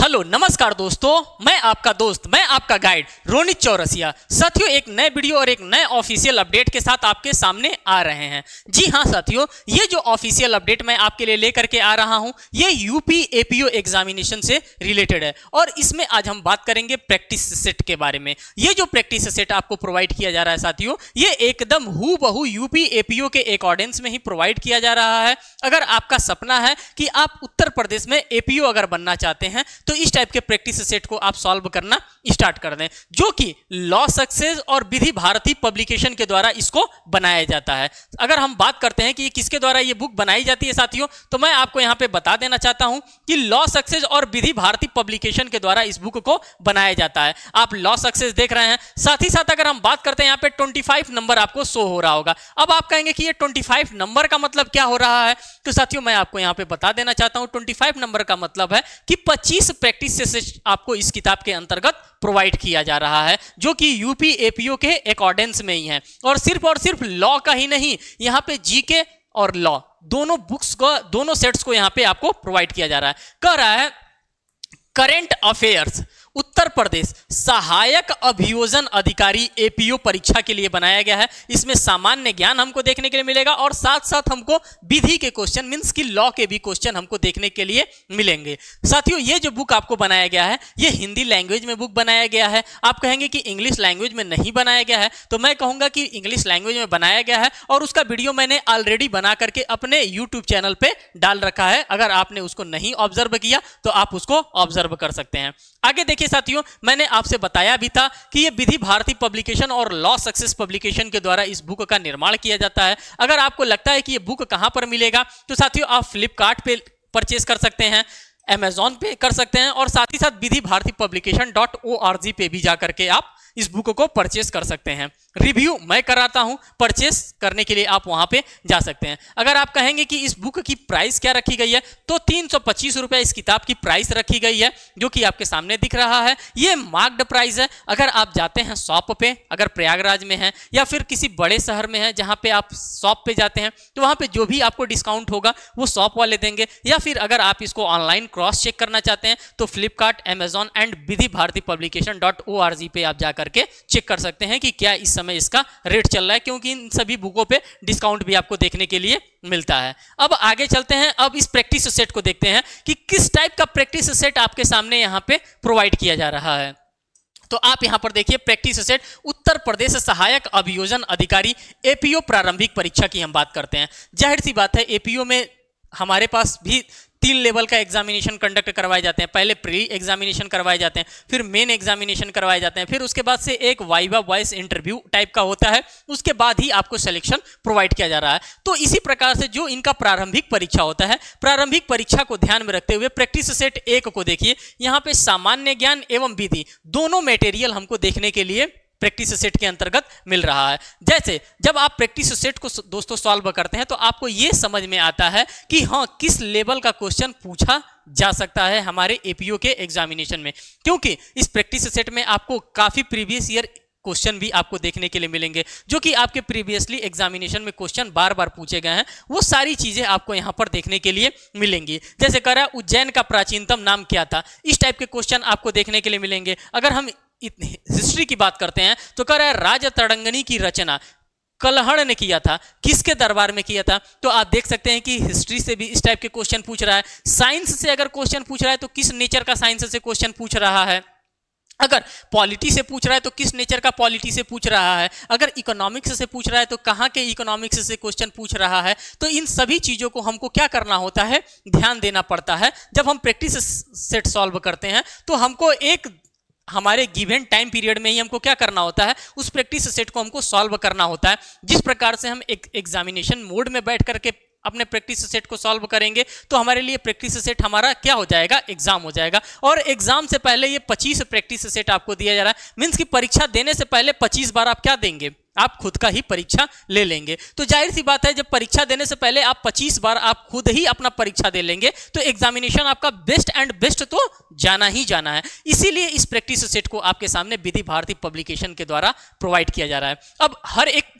hello नमस्कार दोस्तों मैं आपका दोस्त मैं आपका गाइड रोनित चौरसिया साथियों एक नए वीडियो और एक नए ऑफिशियल अपडेट के साथ आपके सामने आ रहे हैं जी हां साथियों ये जो ऑफिशियल अपडेट मैं आपके लिए लेकर के आ रहा हूं ये यूपी एपीओ एग्जामिनेशन से रिलेटेड है और इसमें आज हम बात करेंगे प्रैक्टिस सेट के बारे में ये जो प्रैक्टिस सेट आपको प्रोवाइड किया जा रहा है साथियों ये एकदम हु बहु यूपी एपीओ के अकॉर्डेंस में ही प्रोवाइड किया जा रहा है अगर आपका सपना है कि आप उत्तर प्रदेश में एपीओ अगर बनना चाहते हैं तो इस टाइप के प्रैक्टिस सेट को आप सॉल्व करना स्टार्ट कर दें जो कि लॉ सक्सेस और विधि भारती पब्लिकेशन के द्वारा इसको बनाया जाता है अगर हम बात करते हैं कि ये किसके द्वारा ये बुक बनाई जाती है साथियों तो मैं आपको यहाँ पे बता देना चाहता हूँ कि लॉ सक्सेस और विधि भारती पब्लिकेशन के द्वारा इस बुक को बनाया जाता है आप लॉ सक्सेस देख रहे हैं साथ ही साथ अगर हम बात करते हैं यहाँ पे ट्वेंटी नंबर आपको शो हो रहा होगा अब आप कहेंगे कि ये ट्वेंटी नंबर का मतलब क्या हो रहा है तो साथियों मैं आपको यहाँ पे बता देना चाहता हूँ ट्वेंटी नंबर का मतलब है कि पच्चीस प्रैक्टिस आपको इस किताब के अंतर्गत प्रोवाइड किया जा रहा है जो कि यूपी एपीओ के अकॉर्डेंस में ही है और सिर्फ और सिर्फ लॉ का ही नहीं यहाँ पे जी और लॉ दोनों बुक्स को दोनों सेट्स को यहाँ पे आपको प्रोवाइड किया जा रहा है कह रहा है करेंट अफेयर्स उत्तर प्रदेश सहायक अभियोजन अधिकारी एपीओ परीक्षा के लिए बनाया गया है इसमें सामान्य ज्ञान हमको देखने के लिए मिलेगा और साथ साथ हमको विधि के क्वेश्चन मीन्स की लॉ के भी क्वेश्चन हमको देखने के लिए मिलेंगे साथियों ये जो बुक आपको बनाया गया है ये हिंदी लैंग्वेज में बुक बनाया गया है आप कहेंगे कि इंग्लिश लैंग्वेज में नहीं बनाया गया है तो मैं कहूंगा कि इंग्लिश लैंग्वेज में बनाया गया है और उसका वीडियो मैंने ऑलरेडी बना करके अपने यूट्यूब चैनल पर डाल रखा है अगर आपने उसको नहीं ऑब्जर्व किया तो आप उसको ऑब्जर्व कर सकते हैं आगे देखिए साथियों मैंने आपसे बताया भी था कि यह विधि भारती पब्लिकेशन और लॉ सक्सेस पब्लिकेशन के द्वारा इस बुक का निर्माण किया जाता है अगर आपको लगता है कि यह बुक कहां पर मिलेगा तो साथियों आप फ्लिपकार्ट पे परचेज कर सकते हैं एमेजॉन पे कर सकते हैं और साथ ही साथ Vidhi Bharti publication dot O R G पे भी जाकर के आप इस बुक को परचेज कर सकते हैं रिव्यू मैं कराता हूं परचेस करने के लिए आप वहां पे जा सकते हैं अगर आप कहेंगे कि इस बुक की प्राइस क्या रखी गई है तो तीन सौ इस किताब की प्राइस रखी गई है जो कि आपके सामने दिख रहा है ये मार्क्ड प्राइस है अगर आप जाते हैं शॉप पे अगर प्रयागराज में है या फिर किसी बड़े शहर में है जहां पे आप शॉप पे जाते हैं तो वहां पर जो भी आपको डिस्काउंट होगा वो शॉप वाले देंगे या फिर अगर आप इसको ऑनलाइन क्रॉस चेक करना चाहते हैं तो Flipkart Amazon and Vidhi Bharti publication dot O R G पे आप जा करके चेक कर सकते हैं कि क्या इस समय समय इसका रेट चल रहा है क्योंकि इन सभी बुकों पे डिस्काउंट भी आपको देखने के लिए मिलता है अब आगे चलते हैं अब इस प्रैक्टिस सेट को देखते हैं कि किस टाइप का प्रैक्टिस सेट आपके सामने यहाँ पे प्रोवाइड किया जा रहा है तो आप यहां पर देखिए प्रैक्टिस सेट उत्तर प्रदेश सहायक अभियोजन अधिकारी एपीओ प्रारंभिक परीक्षा की हम बात करते हैं जाहिर सी बात है एपीओ में हमारे पास भी तीन लेवल का एग्जामिनेशन कंडक्ट करवाए जाते हैं पहले प्री एग्जामिनेशन करवाए जाते हैं फिर मेन एग्जामिनेशन करवाए जाते हैं फिर उसके बाद से एक वाइवा वॉइस इंटरव्यू टाइप का होता है उसके बाद ही आपको सिलेक्शन प्रोवाइड किया जा रहा है तो इसी प्रकार से जो इनका प्रारंभिक परीक्षा होता है प्रारंभिक परीक्षा को ध्यान में रखते हुए प्रैक्टिस सेट एक को देखिए यहाँ पे सामान्य ज्ञान एवं विधि दोनों मेटेरियल हमको देखने के लिए प्रैक्टिस सेट के अंतर्गत मिल रहा है जैसे जब आप प्रैक्टिस सेट को दोस्तों सॉल्व करते हैं तो आपको ये समझ में आता है कि हाँ किस लेवल का क्वेश्चन पूछा जा सकता है हमारे एपीओ के एग्जामिनेशन में क्योंकि इस प्रैक्टिस सेट में आपको काफ़ी प्रीवियस ईयर क्वेश्चन भी आपको देखने के लिए मिलेंगे जो कि आपके प्रीवियसली एग्जामिनेशन में क्वेश्चन बार बार पूछे गए हैं वो सारी चीजें आपको यहाँ पर देखने के लिए मिलेंगी जैसे कह रहा है उज्जैन का प्राचीनतम नाम क्या था इस टाइप के क्वेश्चन आपको देखने के लिए मिलेंगे अगर हम हिस्ट्री की बात करते हैं तो कह रहा है राजा तड़ंगनी की रचना कलहण ने किया था किसके दरबार में किया था तो आप देख सकते हैं कि हिस्ट्री से भी इस टाइप के क्वेश्चन पूछ रहा है साइंस से अगर क्वेश्चन पूछ रहा है तो किस नेचर का साइंस से क्वेश्चन पूछ रहा है अगर पॉलिटी से पूछ रहा है तो किस नेचर का पॉलिटी से पूछ रहा है अगर इकोनॉमिक्स से पूछ रहा है तो कहाँ के इकोनॉमिक्स से क्वेश्चन पूछ रहा है तो इन सभी चीज़ों को हमको क्या करना होता है ध्यान देना पड़ता है जब हम प्रैक्टिस सेट सॉल्व करते हैं तो हमको एक हमारे गिवेन टाइम पीरियड में ही हमको क्या करना होता है उस प्रैक्टिस सेट को हमको सॉल्व करना होता है जिस प्रकार से हम एक एग्जामिनेशन मोड में बैठ करके अपने प्रैक्टिस सेट को सॉल्व करेंगे तो हमारे लिए प्रैक्टिस सेट हमारा क्या हो जाएगा एग्जाम हो जाएगा और एग्जाम से पहले ये पच्चीस प्रैक्टिस सेट आपको दिया जा रहा है मीन्स की परीक्षा देने से पहले पच्चीस बार आप क्या देंगे आप खुद का ही परीक्षा ले लेंगे तो जाहिर सी बात है जब परीक्षा देने से पहले आप 25 बार आप खुद ही अपना परीक्षा दे लेंगे तो एग्जामिनेशन आपका बेस्ट एंड बेस्ट तो जाना ही जाना है इसीलिए इस प्रैक्टिस सेट को आपके सामने विधि भारती पब्लिकेशन के द्वारा प्रोवाइड किया जा रहा है अब हर एक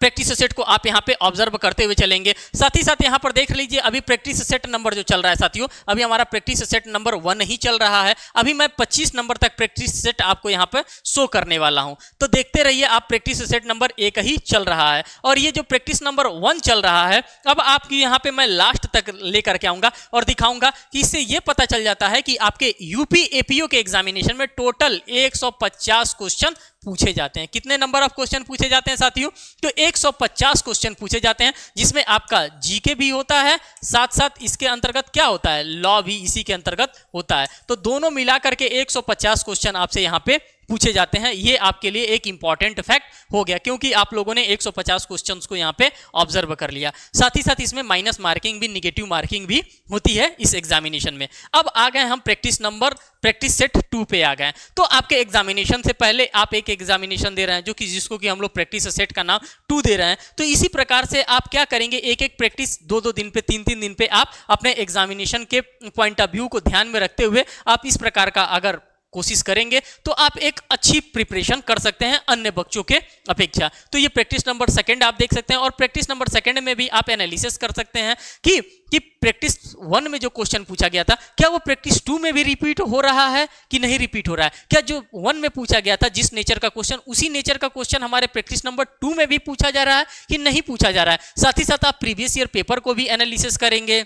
प्रैक्टिस सेट को आप यहाँ पे ऑब्जर्व करते हुए चलेंगे साथ ही साथ यहाँ पर देख लीजिए अभी प्रैक्टिस सेट नंबर जो चल रहा है साथियों अभी हमारा प्रैक्टिस सेट नंबर वन ही चल रहा है अभी मैं 25 नंबर तक प्रैक्टिस सेट आपको यहाँ पर शो करने वाला हूँ तो देखते रहिए आप प्रैक्टिस सेट नंबर एक ही चल रहा है और ये जो प्रैक्टिस नंबर वन चल रहा है अब आपकी यहाँ पर मैं लास्ट तक लेकर के आऊँगा और दिखाऊंगा कि इससे ये पता चल जाता है कि आपके यूपी ए के एग्जामिनेशन में टोटल एक क्वेश्चन पूछे जाते हैं कितने नंबर ऑफ क्वेश्चन पूछे जाते हैं साथियों तो 150 क्वेश्चन पूछे जाते हैं जिसमें आपका जीके भी होता है साथ साथ इसके अंतर्गत क्या होता है लॉ भी इसी के अंतर्गत होता है तो दोनों मिला करके 150 क्वेश्चन आपसे यहाँ पे पूछे जाते हैं ये आपके लिए एक इंपॉर्टेंट फैक्ट हो गया क्योंकि आप लोगों ने 150 क्वेश्चंस को यहाँ पे ऑब्जर्व कर लिया साथ ही साथ इसमें माइनस मार्किंग भी निगेटिव मार्किंग भी होती है इस एग्जामिनेशन में अब आ गए हम practice number practice set two पे आ गए तो आपके एग्जामिनेशन से पहले आप एक एग्जामिनेशन दे रहे हैं जो कि जिसको कि हम लोग प्रैक्टिस सेट का नाम टू दे रहे हैं तो इसी प्रकार से आप क्या करेंगे एक एक प्रैक्टिस दो दो दिन पे तीन तीन दिन पे आप अपने एग्जामिनेशन के पॉइंट ऑफ व्यू को ध्यान में रखते हुए आप इस प्रकार का अगर कोशिश करेंगे तो आप एक अच्छी प्रिपरेशन कर सकते हैं अन्य बच्चों के अपेक्षा तो ये प्रैक्टिस नंबर सेकंड आप देख सकते हैं और प्रैक्टिस नंबर सेकंड में भी आप एनालिसिस कर सकते हैं कि कि प्रैक्टिस वन में जो क्वेश्चन पूछा गया था क्या वो प्रैक्टिस टू में भी रिपीट हो रहा है कि नहीं रिपीट हो रहा है क्या जो वन में पूछा गया था जिस नेचर का क्वेश्चन उसी नेचर का क्वेश्चन हमारे प्रैक्टिस नंबर टू में भी पूछा जा रहा है कि नहीं पूछा जा रहा है साथ ही साथ आप प्रीवियस ईयर पेपर को भी एनालिसिस करेंगे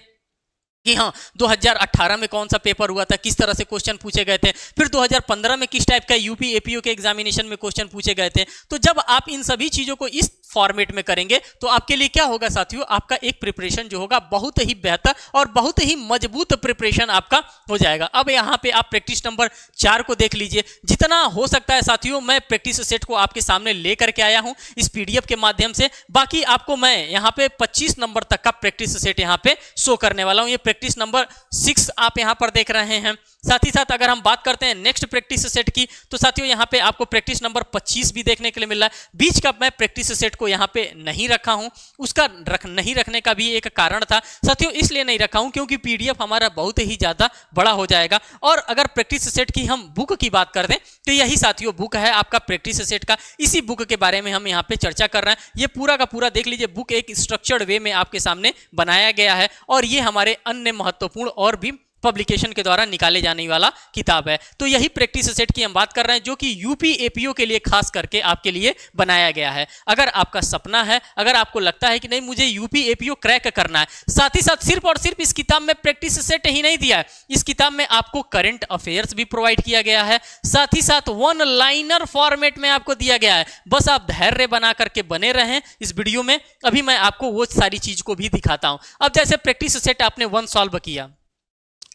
कि हाँ 2018 में कौन सा पेपर हुआ था किस तरह से क्वेश्चन पूछे गए थे फिर 2015 में किस टाइप का यूपी एपीओ के एग्जामिनेशन में क्वेश्चन पूछे गए थे तो जब आप इन सभी चीज़ों को इस फॉर्मेट में करेंगे तो आपके लिए क्या होगा साथियों आपका एक प्रिपरेशन जो होगा बहुत ही बेहतर और बहुत ही मजबूत प्रिपरेशन आपका हो जाएगा अब यहाँ पे आप प्रैक्टिस नंबर चार को देख लीजिए जितना हो सकता है साथियों मैं प्रैक्टिस सेट को आपके सामने लेकर के आया हूँ इस पीडीएफ के माध्यम से बाकी आपको मैं यहाँ पे पच्चीस नंबर तक का प्रैक्टिस सेट यहाँ पे शो करने वाला हूँ ये प्रैक्टिस नंबर सिक्स आप यहाँ पर देख रहे हैं साथ ही साथ अगर हम बात करते हैं नेक्स्ट प्रैक्टिस सेट की तो साथियों यहाँ पे आपको प्रैक्टिस नंबर 25 भी देखने के लिए मिल रहा है बीच का मैं प्रैक्टिस सेट को यहाँ पे नहीं रखा हूँ उसका रख नहीं रखने का भी एक कारण था साथियों इसलिए नहीं रखा हूँ क्योंकि पीडीएफ हमारा बहुत ही ज़्यादा बड़ा हो जाएगा और अगर प्रैक्टिस सेट की हम बुक की बात कर दें तो यही साथियों बुक है आपका प्रैक्टिस सेट का इसी बुक के बारे में हम यहाँ पे चर्चा कर रहे हैं ये पूरा का पूरा देख लीजिए बुक एक स्ट्रक्चर्ड वे में आपके सामने बनाया गया है और ये हमारे अन्य महत्वपूर्ण और भी पब्लिकेशन के द्वारा निकाले जाने वाला किताब है तो यही प्रैक्टिस सेट की हम बात कर रहे हैं जो कि यूपी एपीओ के लिए खास करके आपके लिए बनाया गया है अगर आपका सपना है अगर आपको लगता है कि नहीं मुझे यूपी एपीओ क्रैक करना है साथ ही साथ सिर्फ और सिर्फ इस किताब में प्रैक्टिस सेट ही नहीं दिया है इस किताब में आपको करंट अफेयर्स भी प्रोवाइड किया गया है साथ ही साथ वन लाइनर फॉर्मेट में आपको दिया गया है बस आप धैर्य बना करके बने रहें इस वीडियो में अभी मैं आपको वो सारी चीज को भी दिखाता हूं अब जैसे प्रैक्टिस सेट आपने वन सॉल्व किया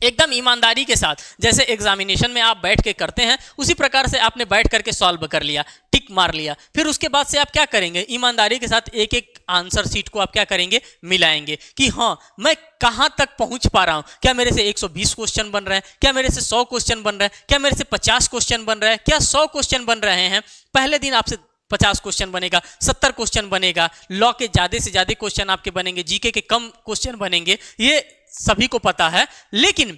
एकदम ईमानदारी के साथ जैसे एग्जामिनेशन में आप बैठ के करते हैं उसी प्रकार से आपने बैठ करके सॉल्व कर लिया टिक मार लिया फिर उसके बाद से आप क्या करेंगे ईमानदारी के साथ एक एक आंसर सीट को आप क्या करेंगे मिलाएंगे कि हाँ मैं कहाँ तक पहुँच पा रहा हूँ क्या मेरे से 120 क्वेश्चन बन रहे हैं क्या मेरे से 100 क्वेश्चन बन रहे हैं क्या मेरे से 50 क्वेश्चन बन रहे हैं क्या 100 क्वेश्चन बन रहे हैं पहले दिन आपसे पचास क्वेश्चन बनेगा सत्तर क्वेश्चन बनेगा लॉ के ज़्यादा से ज़्यादा क्वेश्चन आपके बनेंगे जीके के कम क्वेश्चन बनेंगे ये सभी को पता है लेकिन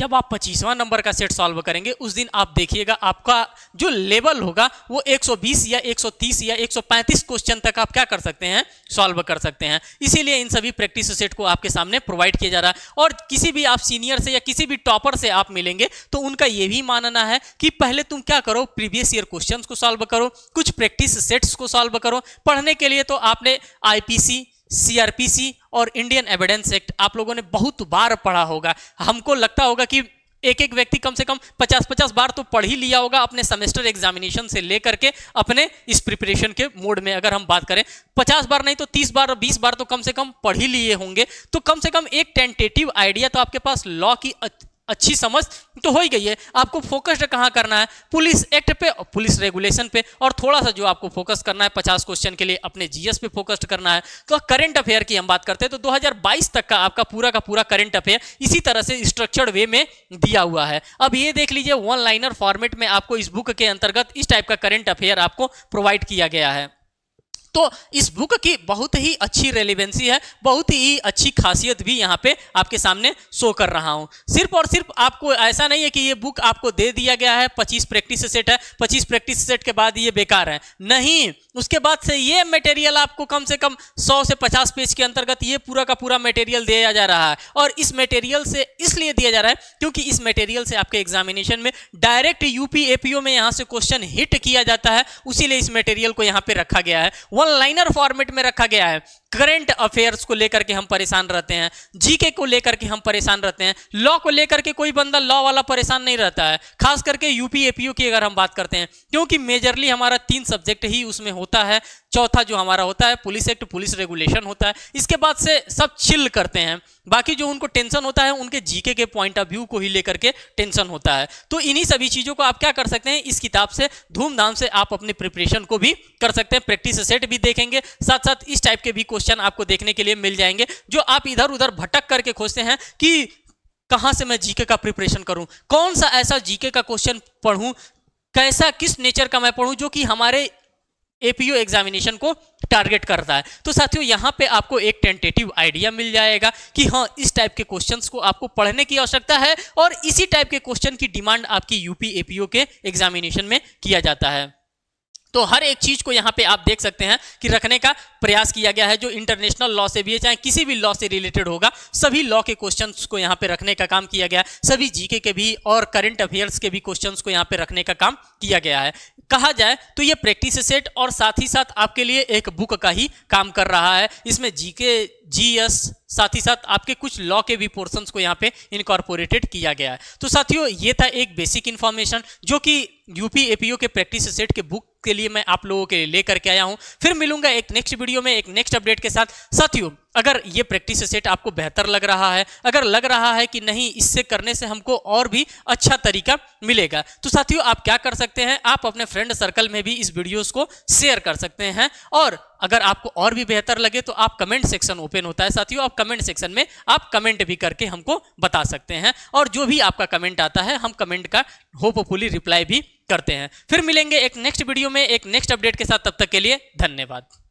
जब आप पच्चीसवां नंबर का सेट सॉल्व करेंगे उस दिन आप देखिएगा आपका जो लेवल होगा वो 120 या 130 या 135 क्वेश्चन तक आप क्या कर सकते हैं सॉल्व कर सकते हैं इसीलिए इन सभी प्रैक्टिस सेट को आपके सामने प्रोवाइड किया जा रहा है और किसी भी आप सीनियर से या किसी भी टॉपर से आप मिलेंगे तो उनका ये भी मानना है कि पहले तुम क्या करो प्रीवियस ईयर क्वेश्चन को सॉल्व करो कुछ प्रैक्टिस सेट्स को सॉल्व करो पढ़ने के लिए तो आपने आई सीआरपीसी और इंडियन एविडेंस एक्ट आप लोगों ने बहुत बार पढ़ा होगा हमको लगता होगा कि एक एक व्यक्ति कम से कम 50-50 बार तो पढ़ ही लिया होगा अपने सेमेस्टर एग्जामिनेशन से लेकर के अपने इस प्रिपरेशन के मोड में अगर हम बात करें 50 बार नहीं तो 30 बार 20 बार तो कम से कम पढ़ ही लिए होंगे तो कम से कम एक टेंटेटिव आइडिया तो आपके पास लॉ की अच्छी समझ तो हो ही गई है आपको फोकस्ड कहाँ करना है पुलिस एक्ट पे और पुलिस रेगुलेशन पे और थोड़ा सा जो आपको फोकस करना है पचास क्वेश्चन के लिए अपने जीएस पे फोकस्ड करना है तो करंट अफेयर की हम बात करते हैं तो 2022 तक का आपका पूरा का पूरा करंट अफेयर इसी तरह से स्ट्रक्चर्ड वे में दिया हुआ है अब ये देख लीजिए वन लाइनर फॉर्मेट में आपको इस बुक के अंतर्गत इस टाइप का करेंट अफेयर आपको प्रोवाइड किया गया है तो इस बुक की बहुत ही अच्छी रेलिवेंसी है बहुत ही अच्छी खासियत भी यहाँ पे आपके सामने शो कर रहा हूँ सिर्फ और सिर्फ आपको ऐसा नहीं है कि ये बुक आपको दे दिया गया है पच्चीस प्रैक्टिस सेट है पच्चीस प्रैक्टिस सेट के बाद ये बेकार है नहीं उसके बाद से ये मटेरियल आपको कम से कम सौ से पचास पेज के अंतर्गत ये पूरा का पूरा मटेरियल दिया जा रहा है और इस मटेरियल से इसलिए दिया जा रहा है क्योंकि इस मटेरियल से आपके एग्जामिनेशन में डायरेक्ट यूपी एपीओ में यहाँ से क्वेश्चन हिट किया जाता है उसीलिए इस मटेरियल को यहाँ पे रखा गया है वन लाइनर फॉर्मेट में रखा गया है करंट अफेयर्स को लेकर के हम परेशान रहते हैं जीके को लेकर के हम परेशान रहते हैं लॉ को लेकर के कोई बंदा लॉ वाला परेशान नहीं रहता है खास करके यूपी एपीयू की अगर हम बात करते हैं क्योंकि मेजरली हमारा तीन सब्जेक्ट ही उसमें होता है चौथा जो हमारा होता है पुलिस एक्ट पुलिस रेगुलेशन होता है इसके बाद से सब चिल करते हैं बाकी जो उनको टेंशन होता है उनके जीके के पॉइंट ऑफ व्यू को ही लेकर के टेंशन होता है तो इन्हीं सभी चीज़ों को आप क्या कर सकते हैं इस किताब से धूमधाम से आप अपने प्रिपरेशन को भी कर सकते हैं प्रैक्टिस सेट भी देखेंगे साथ साथ इस टाइप के भी क्वेश्चन क्वेश्चन आपको देखने के लिए मिल जाएंगे जो आप इधर उधर भटक करके खोजते हैं कि कहां से मैं जीके का प्रिपरेशन करूं कौन सा ऐसा जीके का क्वेश्चन पढ़ूं कैसा किस नेचर का मैं पढ़ूं जो कि हमारे एपीओ एग्जामिनेशन को टारगेट करता है तो साथियों यहां पे आपको एक टेंटेटिव आइडिया मिल जाएगा कि हाँ इस टाइप के क्वेश्चंस को आपको पढ़ने की आवश्यकता है और इसी टाइप के क्वेश्चन की डिमांड आपकी यूपी एपीओ के एग्जामिनेशन में किया जाता है तो हर एक चीज को यहाँ पे आप देख सकते हैं कि रखने का प्रयास किया गया है जो इंटरनेशनल लॉ से भी है चाहे किसी भी लॉ से रिलेटेड होगा सभी लॉ के क्वेश्चंस को यहाँ पे रखने का काम किया गया है सभी जीके के भी और करंट अफेयर्स के भी क्वेश्चंस को यहाँ पे रखने का काम किया गया है कहा जाए तो ये प्रैक्टिस सेट और साथ ही साथ आपके लिए एक बुक का ही काम कर रहा है इसमें जीके जीएस साथ ही साथ आपके कुछ लॉ के भी पोर्शंस को यहाँ पे इनकॉर्पोरेटेड किया गया है तो साथियों ये था एक बेसिक इन्फॉर्मेशन जो कि यूपी एपीओ के प्रैक्टिस सेट के बुक के लिए मैं आप लोगों के लिए लेकर के आया हूँ फिर मिलूंगा एक नेक्स्ट वीडियो में एक नेक्स्ट अपडेट के साथ साथियों अगर ये प्रैक्टिस सेट आपको बेहतर लग रहा है अगर लग रहा है कि नहीं इससे करने से हमको और भी अच्छा तरीका मिलेगा तो साथियों आप क्या कर सकते हैं आप अपने फ्रेंड सर्कल में भी इस वीडियोस को शेयर कर सकते हैं और अगर आपको और भी बेहतर लगे तो आप कमेंट सेक्शन ओपन होता है साथियों आप कमेंट सेक्शन में आप कमेंट भी करके हमको बता सकते हैं और जो भी आपका कमेंट आता है हम कमेंट का होपफुली रिप्लाई भी करते हैं फिर मिलेंगे एक नेक्स्ट वीडियो में एक नेक्स्ट अपडेट के साथ तब तक के लिए धन्यवाद